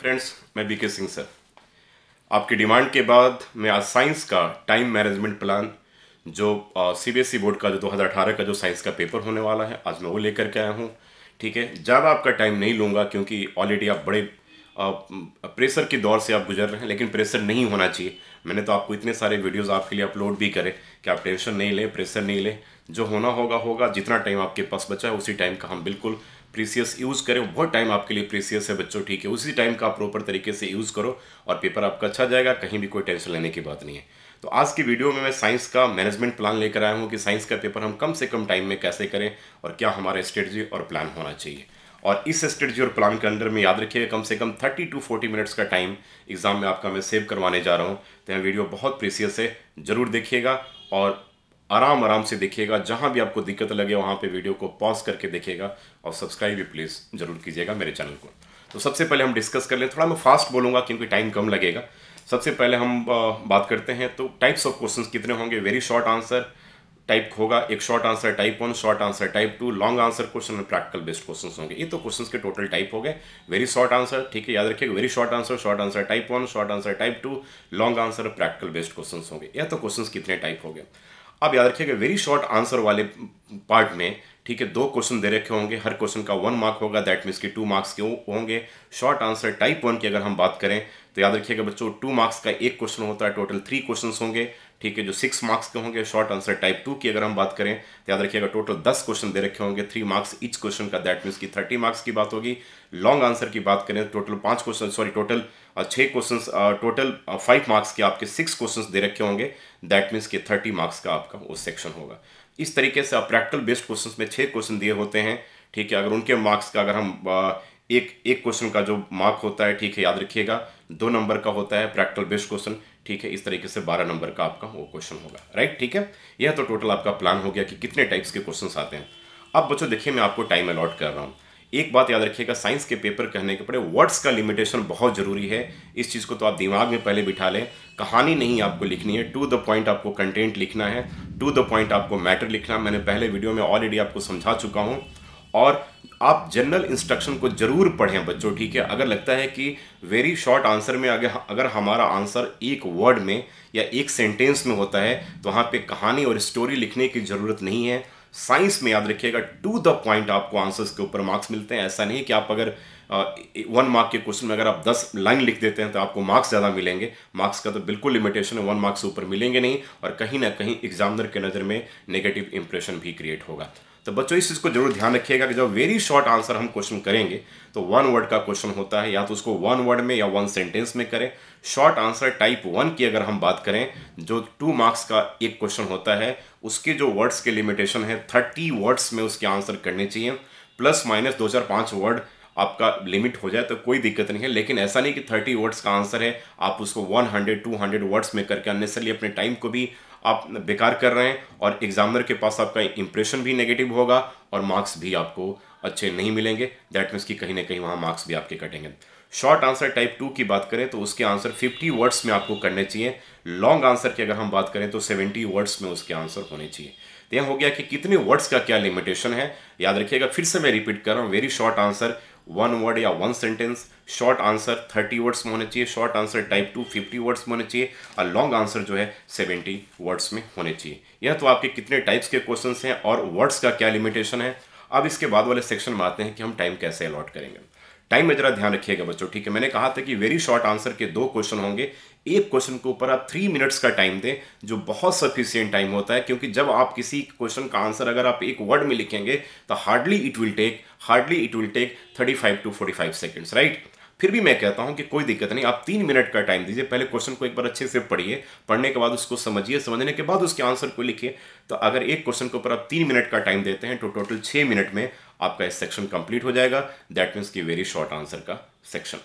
friends मैं BK Singh sir आपकी demand के बाद मैं आज साइंस का टाइम मैनेजमेंट प्लान जो सीबीएसई बोर्ड e का जो 2018 का जो साइंस का पेपर होने वाला है आज मैं वो लेकर के आया हूँ ठीक है ज़्यादा आपका टाइम नहीं लूँगा क्योंकि ऑलरेडी आप बड़े आ, प्रेशर के दौर से आप गुजर रहे हैं लेकिन प्रेशर नहीं होना चाहिए मैंने तो आपको इतने सारे वीडियोस आपके लिए अपलोड भी करे कि आप टेंशन नहीं लें प्रेशर नहीं लें जो होना होगा होगा जितना टाइम आपके पास बचा है उसी टाइम का हम बिल्कुल प्रीसियस यूज़ करें बहुत टाइम आपके लिए प्रीसियस है बच्चों ठीक है उसी टाइम का प्रॉपर तरीके से यूज़ करो और पेपर आपका अच्छा जाएगा कहीं भी कोई टेंशन लेने की बात नहीं है तो आज की वीडियो में मैं साइंस का मैनेजमेंट प्लान लेकर आया हूँ कि साइंस का पेपर हम कम से कम टाइम में कैसे करें और क्या हमारा स्ट्रेटजी और प्लान होना चाहिए और इस स्ट्रेटजी और प्लान के अंदर में याद रखिएगा कम से कम 30 टू 40 मिनट्स का टाइम एग्ज़ाम में आपका मैं सेव करवाने जा रहा हूँ तो यह वीडियो बहुत प्रीसियस है ज़रूर देखिएगा और आराम आराम से देखिएगा जहां भी आपको दिक्कत लगे वहां पे वीडियो को पॉज करके देखिएगा और सब्सक्राइब भी प्लीज़ जरूर कीजिएगा मेरे चैनल को तो सबसे पहले हम डिस्कस कर लें थोड़ा मैं फास्ट बोलूंगा क्योंकि टाइम कम लगेगा सबसे पहले हम बात करते हैं तो टाइप्स ऑफ क्वेश्चन कितने होंगे वेरी शॉर्ट आंसर टाइप होगा एक short answer type one short answer type two long answer question और प्रैक्टिकल बेस्ड क्वेश्चन होंगे ये तो क्वेश्चन के टोटल टाइप हो गए वेरी शॉर्ट आंसर ठीक है याद रखिएगा very short answer short answer type one short answer type two long answer practical based question होंगे यह तो क्वेश्चन कितने टाइप हो गए अब याद रखिएगा वेरी शॉर्ट आंसर वाले पार्ट में ठीक है दो क्वेश्चन दे रखे होंगे हर क्वेश्चन का वन मार्क होगा दैट मीन्स कि टू मार्क्स के होंगे शॉर्ट आंसर टाइप वन की अगर हम बात करें तो याद रखिएगा बच्चों टू मार्क्स का एक क्वेश्चन होता है टोटल थ्री क्वेश्चन होंगे ठीक है जो सिक्स मार्क्स के होंगे शॉर्ट आंसर टाइप टू की अगर हम बात करें तो याद रखिएगा टोटल दस क्वेश्चन दे रखे होंगे थ्री मार्क्स इच क्वेश्चन का दैट मीन्स की थर्टी मार्क्स की बात होगी लॉन्ग आंसर की बात करें टोटल पांच क्वेश्चन सॉरी टोटल छह क्वेश्चन टोटल फाइव मार्क्स के आपके सिक्स क्वेश्चन दे रखे होंगे दैट मीन्स के थर्टी मार्क्स का आपका वो सेक्शन होगा इस तरीके से आप प्रैक्टिकल बेस्ड क्वेश्चन में छः क्वेश्चन दिए होते हैं ठीक है अगर उनके मार्क्स का अगर हम एक एक क्वेश्चन का जो मार्क होता है ठीक है याद रखिएगा दो नंबर का होता है प्रैक्टिकल बेस्ड क्वेश्चन ठीक है इस तरीके से बारह नंबर का आपका वो क्वेश्चन होगा राइट ठीक है यह तो टोटल आपका प्लान हो गया कि कितने टाइप्स के क्वेश्चन आते हैं अब बच्चों देखिए मैं आपको टाइम अलॉट कर रहा हूँ एक बात याद रखिएगा साइंस के पेपर कहने के पड़े वर्ड्स का लिमिटेशन बहुत ज़रूरी है इस चीज़ को तो आप दिमाग में पहले बिठा लें कहानी नहीं आपको लिखनी है टू द पॉइंट आपको कंटेंट लिखना है टू द पॉइंट आपको मैटर लिखना मैंने पहले वीडियो में ऑलरेडी आपको समझा चुका हूँ और आप जनरल इंस्ट्रक्शन को जरूर पढ़ें बच्चों ठीक है अगर लगता है कि वेरी शॉर्ट आंसर में अगर अगर हमारा आंसर एक वर्ड में या एक सेंटेंस में होता है तो वहाँ पे कहानी और स्टोरी लिखने की ज़रूरत नहीं है साइंस में याद रखिएगा टू द पॉइंट आपको आंसर्स के ऊपर मार्क्स मिलते हैं ऐसा नहीं कि आप अगर वन मार्क के क्वेश्चन में अगर आप दस लाइन लिख देते हैं तो आपको मार्क्स ज़्यादा मिलेंगे मार्क्स का तो बिल्कुल लिमिटेशन है वन मार्क्स ऊपर मिलेंगे नहीं और कहीं ना कहीं एग्जामिनर के नज़र में नेगेटिव इंप्रेशन भी क्रिएट होगा तो बच्चों इस चीज़ को जरूर ध्यान रखिएगा कि जब वेरी शॉर्ट आंसर हम क्वेश्चन करेंगे तो वन वर्ड का क्वेश्चन होता है या तो उसको वन वर्ड में या वन सेंटेंस में करें शॉर्ट आंसर टाइप वन की अगर हम बात करें जो टू मार्क्स का एक क्वेश्चन होता है उसके जो वर्ड्स के लिमिटेशन है थर्टी वर्ड्स में उसके आंसर करने चाहिए प्लस माइनस दो चार वर्ड आपका लिमिट हो जाए तो कोई दिक्कत नहीं है लेकिन ऐसा नहीं कि थर्टी वर्ड्स का आंसर है आप उसको one hundred two hundred words में करके अननेसरली अपने टाइम को भी आप बेकार कर रहे हैं और एग्जामिनर के पास आपका इंप्रेशन भी नेगेटिव होगा और मार्क्स भी आपको अच्छे नहीं मिलेंगे दैट मीन्स कि कहीं ना कहीं वहाँ मार्क्स भी आपके कटेंगे शॉर्ट आंसर टाइप टू की बात करें तो उसके आंसर 50 वर्ड्स में आपको करने चाहिए लॉन्ग आंसर की अगर हम बात करें तो 70 वर्ड्स में उसके आंसर होने चाहिए तो यह हो गया कि कितने वर्ड्स का क्या लिमिटेशन है याद रखिएगा फिर से मैं रिपीट कर रहा हूँ very short answer one word या one sentence short answer thirty words में होने चाहिए short answer type two fifty words में होने चाहिए और लॉन्ग आंसर जो है सेवेंटी वर्ड्स में होने चाहिए यह तो आपके कितने टाइप्स के क्वेश्चन हैं और वर्ड्स का क्या लिमिटेशन है अब इसके बाद वाले सेक्शन में आते हैं कि हम टाइम कैसे अलॉट करेंगे टाइम में जरा ध्यान रखिएगा बच्चों ठीक है मैंने कहा था कि वेरी शॉर्ट आंसर के दो क्वेश्चन होंगे एक क्वेश्चन के ऊपर आप थ्री मिनट्स का टाइम दें जो बहुत सफिशियंट टाइम होता है क्योंकि जब आप किसी क्वेश्चन का आंसर अगर आप एक वर्ड में लिखेंगे तो hardly it will take hardly it will take thirty five to forty five seconds right फिर भी मैं कहता हूं कि कोई दिक्कत नहीं आप तीन मिनट का टाइम दीजिए पहले क्वेश्चन को एक बार अच्छे से पढ़िए पढ़ने के बाद उसको समझिए समझने के बाद उसके आंसर को लिखिए तो अगर एक क्वेश्चन के ऊपर आप तीन मिनट का टाइम देते हैं तो टोटल छः मिनट में आपका इस सेक्शन कंप्लीट हो जाएगा दैट मीन्स कि वेरी शॉर्ट आंसर का सेक्शन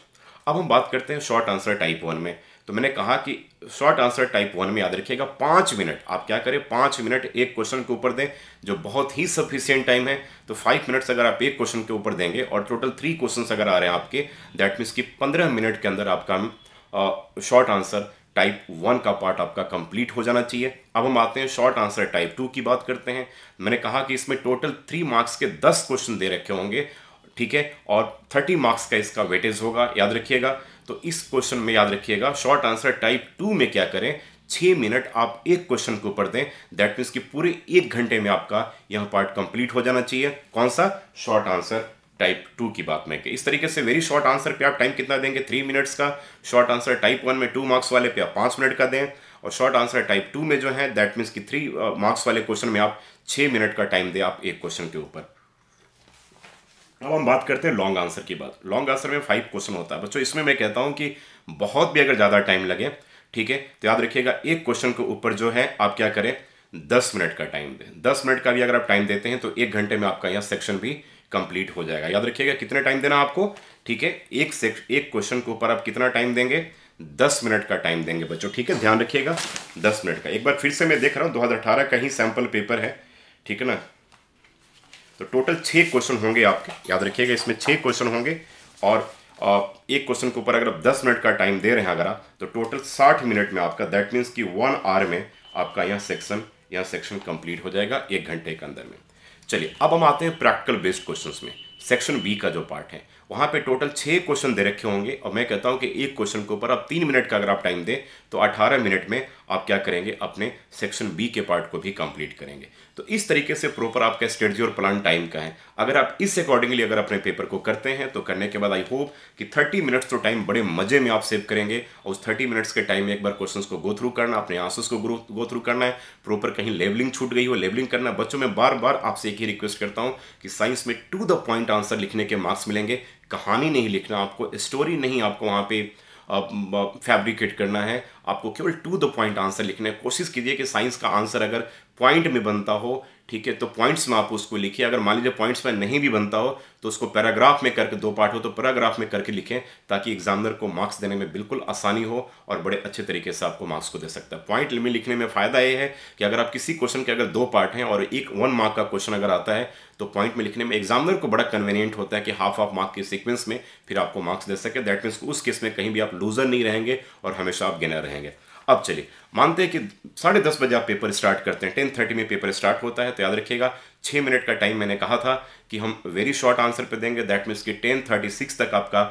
अब हम बात करते हैं शॉर्ट आंसर टाइप वन में तो मैंने कहा कि शॉर्ट आंसर टाइप वन में याद रखिएगा पांच मिनट आप क्या करें पांच मिनट एक क्वेश्चन के ऊपर दें जो बहुत ही सफिशियंट टाइम है तो फाइव मिनट्स अगर आप एक क्वेश्चन के ऊपर देंगे और टोटल थ्री क्वेश्चन अगर आ रहे हैं आपके दैट मीन्स कि पंद्रह मिनट के अंदर आपका शॉर्ट आंसर टाइप वन का पार्ट आपका कंप्लीट हो जाना चाहिए अब हम आते हैं शॉर्ट आंसर टाइप टू की बात करते हैं मैंने कहा कि इसमें टोटल थ्री मार्क्स के दस क्वेश्चन दे रखे होंगे ठीक है और 30 मार्क्स का इसका वेटेज होगा याद रखिएगा तो इस क्वेश्चन में याद रखिएगा शॉर्ट आंसर टाइप टू में क्या करें छः मिनट आप एक क्वेश्चन के ऊपर दें दैट मीन्स कि पूरे एक घंटे में आपका यह पार्ट कंप्लीट हो जाना चाहिए कौन सा शॉर्ट आंसर टाइप टू की बात में इस तरीके से वेरी शॉर्ट आंसर पे आप टाइम कितना देंगे थ्री मिनट्स का शॉर्ट आंसर टाइप वन में टू मार्क्स वाले पे आप पाँच मिनट का दें और शॉर्ट आंसर टाइप टू में जो है दैट मीन्स कि थ्री मार्क्स uh, वाले क्वेश्चन में आप छः मिनट का टाइम दें आप एक क्वेश्चन के ऊपर अब हम बात करते हैं लॉन्ग आंसर की बात लॉन्ग आंसर में फाइव क्वेश्चन होता है बच्चों इसमें मैं कहता हूँ कि बहुत भी अगर ज़्यादा टाइम लगे ठीक है तो याद रखिएगा एक क्वेश्चन के ऊपर जो है आप क्या करें दस मिनट का टाइम दें दस मिनट का भी अगर आप टाइम देते हैं तो एक घंटे में आपका यहाँ सेक्शन भी कंप्लीट हो जाएगा याद रखिएगा कितने टाइम देना आपको ठीक है एक सेक्श एक क्वेश्चन के ऊपर आप कितना टाइम देंगे दस मिनट का टाइम देंगे बच्चों ठीक है ध्यान रखिएगा दस मिनट का एक बार फिर से मैं देख रहा हूँ दो का ही सैम्पल पेपर है ठीक है ना तो टोटल छः क्वेश्चन होंगे आपके याद रखिएगा इसमें छः क्वेश्चन होंगे और एक क्वेश्चन के ऊपर अगर आप दस मिनट का टाइम दे रहे हैं अगर आप तो टोटल साठ मिनट में आपका दैट मीन्स कि वन आवर में आपका यहाँ सेक्शन यहाँ सेक्शन कंप्लीट हो जाएगा एक घंटे के अंदर में चलिए अब हम आते हैं प्रैक्टिकल बेस्ड क्वेश्चंस में सेक्शन बी का जो पार्ट है वहाँ पे टोटल छः क्वेश्चन दे रखे होंगे और मैं कहता हूँ कि एक क्वेश्चन के ऊपर आप तीन मिनट का अगर आप टाइम दें तो अठारह मिनट में आप क्या करेंगे अपने सेक्शन बी के पार्ट को भी कंप्लीट करेंगे तो इस तरीके से प्रॉपर आपका स्ट्रेटजी और प्लान टाइम का है अगर आप इस अकॉर्डिंगली अगर अपने पेपर को करते हैं तो करने के बाद आई होप कि थर्टी मिनट्स तो टाइम बड़े मजे में आप सेव करेंगे और उस थर्टी मिनट्स के टाइम में एक बार क्वेश्चन को गो थ्रू करना अपने आंसर्स को गो थ्रू करना है प्रॉपर कहीं लेवलिंग छूट गई हो लेवलिंग करना बच्चों में बार बार आपसे एक ही रिक्वेस्ट करता हूँ कि साइंस में to the point right answer लिखने के मार्क्स मिलेंगे कहानी नहीं लिखना आपको स्टोरी नहीं आपको वहाँ पे फैब्रिकेट करना है आपको केवल टू द पॉइंट आंसर लिखना है कोशिश कीजिए कि साइंस का आंसर अगर पॉइंट में बनता हो ठीक है तो पॉइंट्स में आप उसको लिखिए अगर मान लीजिए पॉइंट्स में नहीं भी बनता हो तो उसको पैराग्राफ में करके दो पार्ट हो तो पैराग्राफ में करके लिखें ताकि एग्जामिनर को मार्क्स देने में बिल्कुल आसानी हो और बड़े अच्छे तरीके से आपको मार्क्स को दे सकता है पॉइंट में लिखने में फ़ायदा ये है कि अगर आप किसी क्वेश्चन के अगर दो पार्ट हैं और एक वन मार्क का क्वेश्चन अगर आता है तो पॉइंट में लिखने में एग्जामिनर को बड़ा कन्वीनियंट होता है कि हाफ ऑफ मार्क के सिक्वेंस में फिर आपको मार्क्स दे सके दैट मीन्स उस केस में कहीं भी आप लूजर नहीं रहेंगे और हमेशा आप गिनर रहेंगे अब चलिए मानते हैं कि साढ़े दस बजे आप पेपर स्टार्ट करते हैं टेन थर्टी में पेपर स्टार्ट होता है तो याद रखिएगा छः मिनट का टाइम मैंने कहा था कि हम वेरी शॉर्ट आंसर पे देंगे दैट मीन्स कि टेन थर्टी सिक्स तक आपका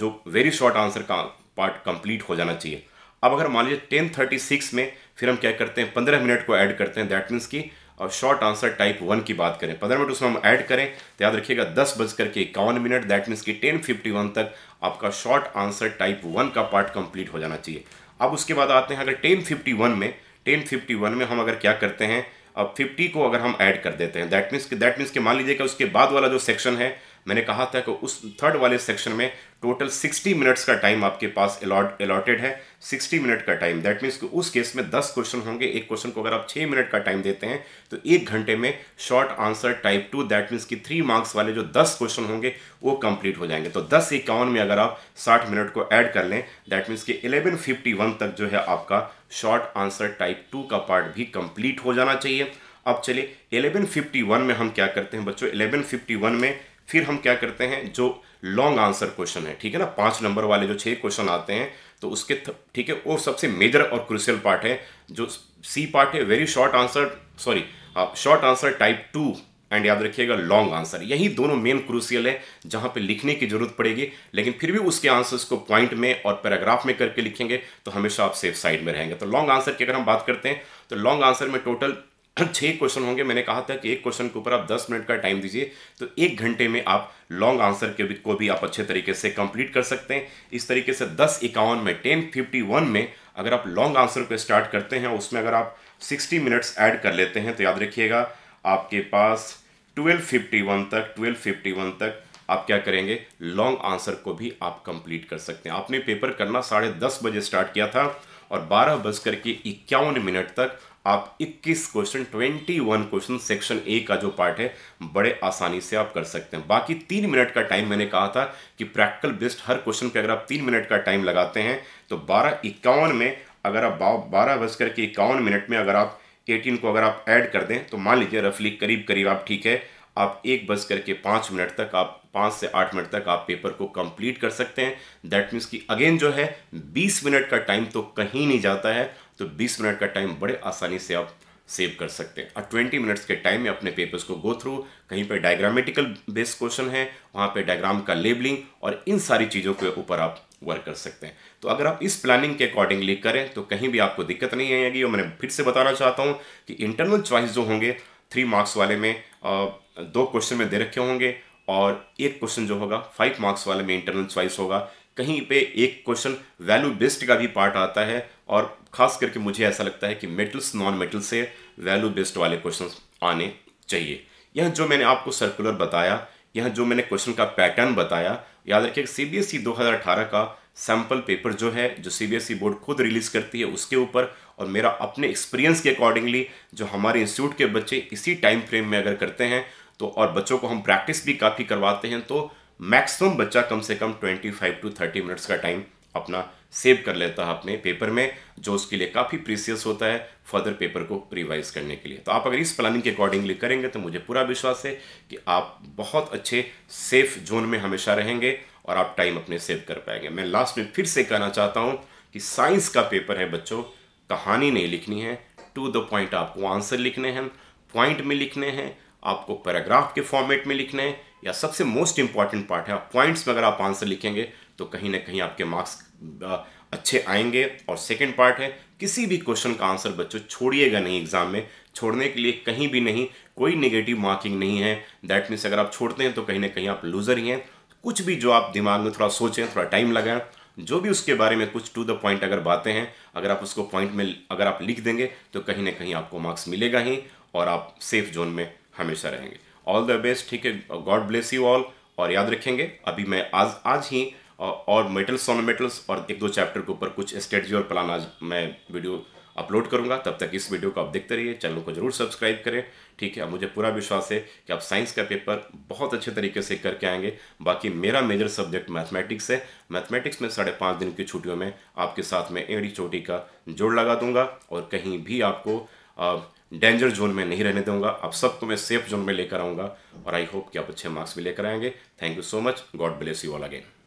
जो वेरी शॉर्ट आंसर का पार्ट कंप्लीट हो जाना चाहिए अब अगर मान लीजिए टेन थर्टी सिक्स में फिर हम क्या करते हैं पंद्रह मिनट को ऐड करते हैं दैट मीन्स कि और शॉर्ट आंसर टाइप वन की बात करें पंद्रह मिनट उसमें हम ऐड करें तो याद रखिएगा दस बज करके इक्यावन मिनट दैट मीन्स कि टेन फिफ्टी वन तक आपका शॉर्ट आंसर टाइप वन का पार्ट कंप्लीट हो जाना चाहिए अब उसके बाद आते हैं अगर टेन फिफ्टी वन में टेन फिफ्टी वन में हम अगर क्या करते हैं अब फिफ्टी को अगर हम ऐड कर देते हैं दैट मीन्स दैट मीन्स के मान लीजिए कि उसके बाद वाला जो सेक्शन है मैंने कहा था कि उस थर्ड वाले सेक्शन में टोटल 60 मिनट्स का टाइम आपके पास अलॉटेड है 60 मिनट का टाइम दैट मीन्स कि उस केस में 10 क्वेश्चन होंगे एक क्वेश्चन को अगर आप 6 मिनट का टाइम देते हैं तो एक घंटे में short answer type two that means कि थ्री मार्क्स वाले जो 10 क्वेश्चन होंगे वो कंप्लीट हो जाएंगे तो दस इक्यावन में अगर आप साठ मिनट को ऐड कर लें दैट मीन्स कि एलेवन तक जो है आपका शॉर्ट आंसर टाइप टू का पार्ट भी कंप्लीट हो जाना चाहिए अब चलिए 1151 में हम क्या करते हैं बच्चों 1151 में फिर हम क्या करते हैं जो लॉन्ग आंसर क्वेश्चन है ठीक है ना पांच नंबर वाले जो छह क्वेश्चन आते हैं तो उसके ठीक है वो सबसे मेजर और क्रूसियल पार्ट है जो सी पार्ट है very short answer sorry short answer type two and याद रखिएगा लॉन्ग आंसर यही दोनों मेन क्रूसियल है जहां पे लिखने की जरूरत पड़ेगी लेकिन फिर भी उसके आंसर्स को पॉइंट में और पैराग्राफ में करके लिखेंगे तो हमेशा आप सेफ साइड में रहेंगे तो लॉन्ग आंसर की अगर हम बात करते हैं तो लॉन्ग आंसर में टोटल छः क्वेश्चन होंगे मैंने कहा था कि एक क्वेश्चन के ऊपर आप दस मिनट का टाइम दीजिए तो एक घंटे में आप लॉन्ग आंसर के भी को भी आप अच्छे तरीके से कंप्लीट कर सकते हैं इस तरीके से दस इक्यावन में टेन फिफ्टी वन में अगर आप लॉन्ग आंसर को स्टार्ट करते हैं उसमें अगर आप सिक्सटी मिनट्स ऐड कर लेते हैं तो याद रखिएगा आपके पास ट्वेल्व फिफ्टी वन तक ट्वेल्व फिफ्टी वन तक आप क्या करेंगे लॉन्ग आंसर को भी आप कंप्लीट कर सकते हैं आपने पेपर करना साढ़े दस बजे स्टार्ट किया था और बारह बजकर के इक्यावन मिनट तक आप 21 क्वेश्चन 21 क्वेश्चन सेक्शन ए का जो पार्ट है बड़े आसानी से आप कर सकते हैं बाकी तीन मिनट का टाइम मैंने कहा था कि प्रैक्टिकल बेस्ड हर क्वेश्चन पे अगर आप तीन मिनट का टाइम लगाते हैं तो बारह इक्यावन में अगर आप बारह बजकर के इक्यावन मिनट में अगर आप एटीन को अगर आप ऐड कर दें तो मान लीजिए रफली करीब करीब आप ठीक है आप एक बज करके पाँच मिनट तक आप पाँच से आठ मिनट तक आप पेपर को कंप्लीट कर सकते हैं दैट मीन्स कि अगेन जो है बीस मिनट का टाइम तो कहीं नहीं जाता है तो 20 मिनट का टाइम बड़े आसानी से आप सेव कर सकते हैं और 20 मिनट्स के टाइम में अपने पेपर्स को गो थ्रू कहीं पर डायग्रामेटिकल बेस्ड क्वेश्चन है वहाँ पे डायग्राम का लेबलिंग और इन सारी चीज़ों के ऊपर आप वर्क कर सकते हैं तो अगर आप इस प्लानिंग के अकॉर्डिंगली करें तो कहीं भी आपको दिक्कत नहीं आएगी और मैंने फिर से बताना चाहता हूँ कि इंटरनल चॉइस जो होंगे थ्री मार्क्स वाले में दो क्वेश्चन में दे रखे होंगे और एक क्वेश्चन जो होगा फाइव मार्क्स वाले में इंटरनल चॉइस होगा कहीं पे एक क्वेश्चन वैल्यू बेस्ड का भी पार्ट आता है और खास करके मुझे ऐसा लगता है कि मेटल्स नॉन मेटल से वैल्यू बेस्ड वाले क्वेश्चन आने चाहिए यह जो मैंने आपको सर्कुलर बताया यह जो मैंने क्वेश्चन का पैटर्न बताया याद रखिए सी बी एस ई दो हज़ार अठारह का सैम्पल पेपर जो है जो C B S E board खुद रिलीज़ करती है उसके ऊपर और मेरा अपने एक्सपीरियंस के अकॉर्डिंगली जो हमारे इंस्टीट्यूट के बच्चे इसी टाइम फ्रेम में अगर करते हैं तो और बच्चों को हम प्रैक्टिस भी काफ़ी करवाते हैं तो मैक्सिमम बच्चा कम से कम 25 टू 30 मिनट्स का टाइम अपना सेव कर लेता है अपने पेपर में जो उसके लिए काफ़ी प्रीसियस होता है फर्दर पेपर को रिवाइज करने के लिए तो आप अगर इस प्लानिंग के अकॉर्डिंगली करेंगे तो मुझे पूरा विश्वास है कि आप बहुत अच्छे सेफ जोन में हमेशा रहेंगे और आप टाइम अपने सेव कर पाएंगे मैं लास्ट में फिर से कहना चाहता हूँ कि साइंस का पेपर है बच्चों कहानी नहीं लिखनी है टू द पॉइंट आपको आंसर लिखने हैं पॉइंट में लिखने हैं आपको पैराग्राफ के फॉर्मेट में लिखना है या सबसे मोस्ट इंपॉर्टेंट पार्ट है आप पॉइंट्स में अगर आप आंसर लिखेंगे तो कहीं ना कहीं आपके मार्क्स अच्छे आएंगे और सेकेंड पार्ट है किसी भी क्वेश्चन का आंसर बच्चों छोड़िएगा नहीं एग्जाम में छोड़ने के लिए कहीं भी नहीं कोई नेगेटिव मार्किंग नहीं है दैट मीन्स अगर आप छोड़ते हैं तो कहीं ना कहीं आप लूजर ही हैं कुछ भी जो आप दिमाग में थोड़ा सोचें थोड़ा टाइम लगाएं जो भी उसके बारे में कुछ टू द पॉइंट अगर बातें हैं अगर आप उसको पॉइंट में अगर आप लिख देंगे तो कहीं ना कहीं आपको मार्क्स मिलेगा ही और आप सेफ जोन में हमेशा रहेंगे ऑल द बेस्ट ठीक है गॉड ब्लेस यू ऑल और याद रखेंगे अभी मैं आज आज ही और मेटल्स ऑन मेटल्स और एक दो चैप्टर के ऊपर कुछ स्ट्रेटजी और प्लान आज मैं वीडियो अपलोड करूंगा तब तक इस वीडियो को आप देखते रहिए चैनल को जरूर सब्सक्राइब करें ठीक है अब मुझे पूरा विश्वास है कि आप साइंस का पेपर बहुत अच्छे तरीके से करके आएंगे बाकी मेरा मेजर सब्जेक्ट मैथमेटिक्स है मैथमेटिक्स में साढ़े पाँच दिन की छुट्टियों में आपके साथ में एड़ी चोटी का जोड़ लगा दूंगा और कहीं भी आपको आ, डेंजर जोन में नहीं रहने दूंगा आप सबको मैं सेफ जोन में लेकर आऊंगा और आई होप कि आप अच्छे मार्क्स भी लेकर आएंगे thank you so much God bless you all again